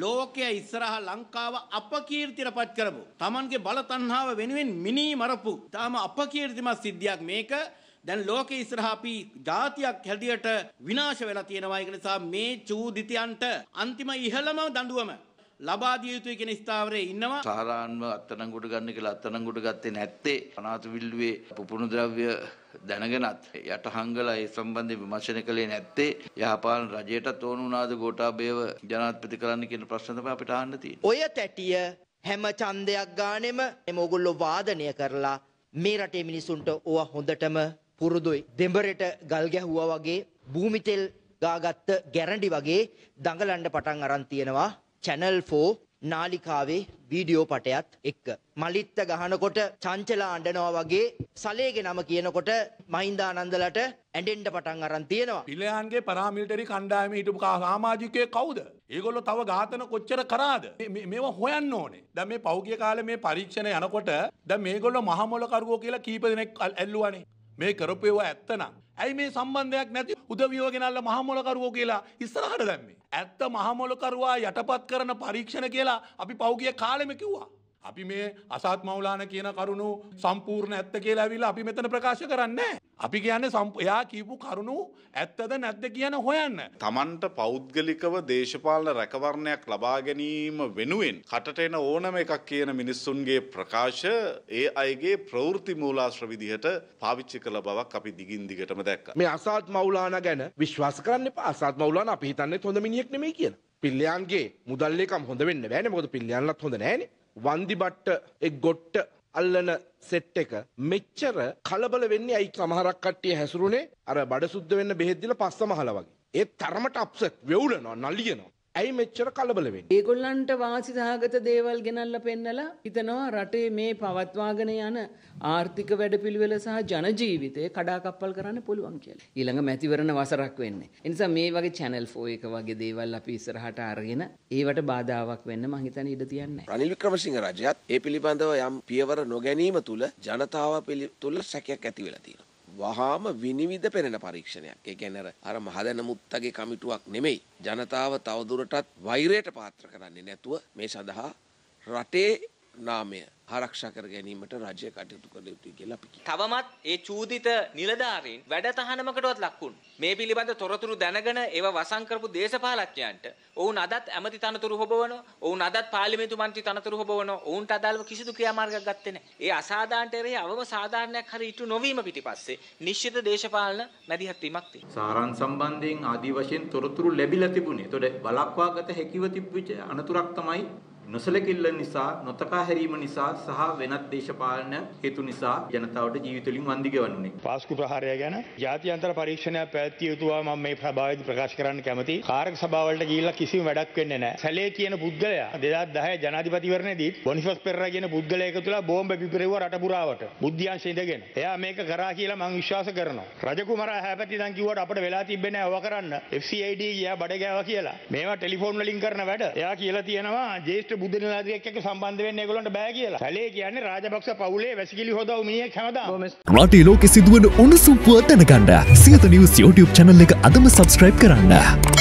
ලෝකය ඉස්සරහා ලංකාව අපකීර්තියට පත් කරපු. Tamanගේ බල තණ්හාව වෙනුවෙන් මිනී මරපු. තාම අපකීර්තිමත් සිද්ධියක් මේක. දැන් ලෝකයේ ඉස්සරහා අපි જાතියක් හැදියට විනාශ වෙලා තියෙනවා. ඒක නිසා මේ චූදිතයන්ට අන්තිම ඉහළම දඬුවම ලබා දිය යුතුයි කියන ස්ථාවරයේ ඉන්නවා. සාරාන්ව අත්අඩංගුවට ගන්න කියලා අත්අඩංගුවට ගත්තේ නැත්තේ අනාථ විල්ලුවේ පුපුණු ද්‍රව්‍ය දැනගෙනත් යට හංගලා ඒ සම්බන්ධයෙන් විමර්ශන කළේ නැත්තේ යහපාලන රජයටත් ඕන වුණාද ගෝඨාභයව ජනාධිපති කරන්න කියන ප්‍රශ්න තමයි අපිට අහන්න තියෙන්නේ. ඔය තැටිය හැම ඡන්දයක් ගානෙම මේ ඕගොල්ලෝ වාදනය කරලා මේ රටේ මිනිසුන්ට ඕවා හොඳටම පුරුදුයි. දෙඹරට ගල් ගැහුවා වගේ භූමිතෙල් ගාගත්ත ගැරඬි වගේ දඟලන්න පටන් අරන් තියෙනවා චැනල් 4 නාලිකාවේ වීඩියෝ පටයත් එක්ක. මලිත්ත ගහනකොට චංචලා අඬනවා වගේ සලේගේ නම කියනකොට මහින්දානන්දලට ඇඩෙන්ට පටන් අරන් තියෙනවා. පිළයන්ගේ පරාමිල්ටරි කණ්ඩායම හිටපු සාමාජිකය කවුද? ඒගොල්ලෝ තව ඝාතන කොච්චර කරාද? මේවා හොයන්න ඕනේ. දැන් මේ පෞගිය කාලේ මේ පරීක්ෂණ යනකොට දැන් මේගොල්ලෝ මහමොල කරුවෝ කියලා කීප දෙනෙක් ඇල්ලුවානේ. මේ කරපු ඒවා ඇත්තනම් ඇයි මේ සම්බන්ධයක් නැති උදවියෝ ගෙනල්ලා මහමොලකරුවෝ කියලා ඉස්සරහට දැම්මේ. ඇත්ත මහමොලකරුවා යටපත් කරන පරීක්ෂණ කියලා අපි පෞගිය කාලෙම කිව්වා. අපි මේ අසත් මවලාන කියන කරුණු සම්පූර්ණ ඇත්ත කියලා ඇවිල්ලා අපි මෙතන ප්‍රකාශ කරන්නේ. අපි කියන්නේ එයා කියපු කරුණු ඇත්තද නැද්ද කියන හොයන්න. Tamanට පෞද්ගලිකව දේශපාලන රැකවරණයක් ලබා ගැනීම වෙනුවෙන් කටට එන ඕනම එකක් කියන මිනිස්සුන්ගේ ප්‍රකාශ ඒ අයගේ ප්‍රවෘත්ති මූලාශ්‍ර විදිහට පාවිච්චි කළ බවක් අපි දිගින් දිගටම දැක්කා. මේ අසත් මවලාන ගැන විශ්වාස කරන්න එපා. අසත් මවලාන අපි හිතන්නේ හොඳ මිනිහෙක් නෙමෙයි කියලා. පිල්ලයන්ගේ මුදල්ලේකම් හොඳ වෙන්න බෑනේ. මොකද පිල්ලයන්ලත් හොඳ නෑනේ. වන්දිබට්ට එක් ගොට්ට අල්ලන සෙට් එක මෙච්චර කලබල වෙන්නේ ඇයි සමහරක් කට්ටිය හැසුරුනේ අර බඩ සුද්ධ වෙන්න බෙහෙත් දීලා පස්සම හලවගේ. ඒ තරමට අප්සෙට් වෙවුලනවා නලියනවා. ඇයි මෙච්චර කලබල වෙන්නේ? ඒගොල්ලන්ට වාසි සහගත දේවල් ගෙනල්ලා පෙන්නලා හිතනවා රටේ මේ පවත්වාගෙන යන ආර්ථික වැඩපිළිවෙල සහ ජන ජීවිතය කඩාකප්පල් කරන්න පුළුවන් කියලා. ඊළඟ මැතිවරණ වසරක් වෙන්නේ. ඒ නිසා මේ වගේ Channel 4 එක වගේ දේවල් අපි ඉස්සරහට අරගෙන ඒවට බාධාවක් වෙන්න මං හිතන්නේ ඉඩ තියන්නේ නැහැ. රනිල් වික්‍රමසිංහ රජයත් ඒ පිළිබඳව යම් පියවර නොගැනීම තුල ජනතාව පිළි තුල සැකයක් ඇති වෙලා තියෙනවා. වහාම විනිවිද පෙනෙන පරීක්ෂණයක්. ඒ කියන්නේ අර මහදැන මුත්තගේ කමිටුවක් නෙමෙයි. ජනතාව තවදුරටත් වෛරයට පාත්‍ර කරන්නේ නැතුව මේ සඳහා රටේ නාමය ආරක්ෂා කර ගැනීමට රජය කටයුතු කළ යුතුයි කියලා අපි කියනවා. තවමත් ඒ චූදිත නිලධාරීන් වැඩ තහනමකටවත් ලක් වුණා. මේ පිළිබඳ තොරතුරු දැනගෙන ඒව වසන් කරපු දේශපාලකයන්ට ඔවුන් අදත් ඇමති තනතුරු හොබවනවා. ඔවුන් අදත් පාර්ලිමේන්තු මන්ත්‍රී තනතුරු හොබවනවා. ඔවුන්ට අදාළව කිසිදු ක්‍රියාමාර්ගයක් ගත්තේ නැහැ. ඒ අසාධාරණතරේ අවම සාධාරණයක් හරි ඉටු නොවීම පිටිපස්සේ නිශ්චිත දේශපාලන මැදිහත් වීමක් තියෙනවා. සාරාංශ සම්බන්ධයෙන් ආදි වශයෙන් තොරතුරු ලැබිලා තිබුණේ. ඒතකොට බලක්වා ගත හැකිව තිබිච්ච අනතුරක් තමයි නොසලකිල්ල නිසා, නොතකා හැරීම නිසා සහ වෙනත් දේශපාලන හේතු නිසා ජනතාවට ජීවිත වලින් වන්දිගවන්නේ. පාස්කු ප්‍රහාරය ගැන ජාත්‍යන්තර පරීක්ෂණයක් පැවැත්විය යුතුවා මම මේ සභාවේදී ප්‍රකාශ කරන්න කැමතියි. කාර්ක සභාවලට ගිහිල්ලා කිසිම වැඩක් වෙන්නේ නැහැ. සැලේ කියන පුද්ගලයා 2010 ජනාධිපතිවරණයේදී බොනිෆස් පෙරේරා කියන පුද්ගලයා එකතු වෙලා බෝම්බ පිපිරෙව්වා රට පුරාවට. බුද්ධ්‍යංශ ඉඳගෙන. එයා මේක කරා කියලා මම විශ්වාස කරනවා. රජකුමාරා හැපැති දැන් කිව්වට අපිට වෙලා තිබ්බේ නැහැ ඔවා කරන්න. FCID ගියා බඩ ගෑවා කියලා. මේවා ටෙලිෆෝන් වලින් කරන වැඩ. එයා කියලා තියෙනවා ජේෂ්ඨ බුදුරජාණන්ගේ එක්ක සම්බන්ධ වෙන්න ඒගොල්ලන්ට බෑ කියලා. සැලේ කියන්නේ රාජපක්ෂ පවුලේ වැසිකිලි හොදව මිනිහෙක් හැමදාම. රටේ ලෝකෙ සිදුවන උණුසුම් පුව දැනගන්න සියත නිවුස් YouTube channel එක අදම subscribe කරන්න.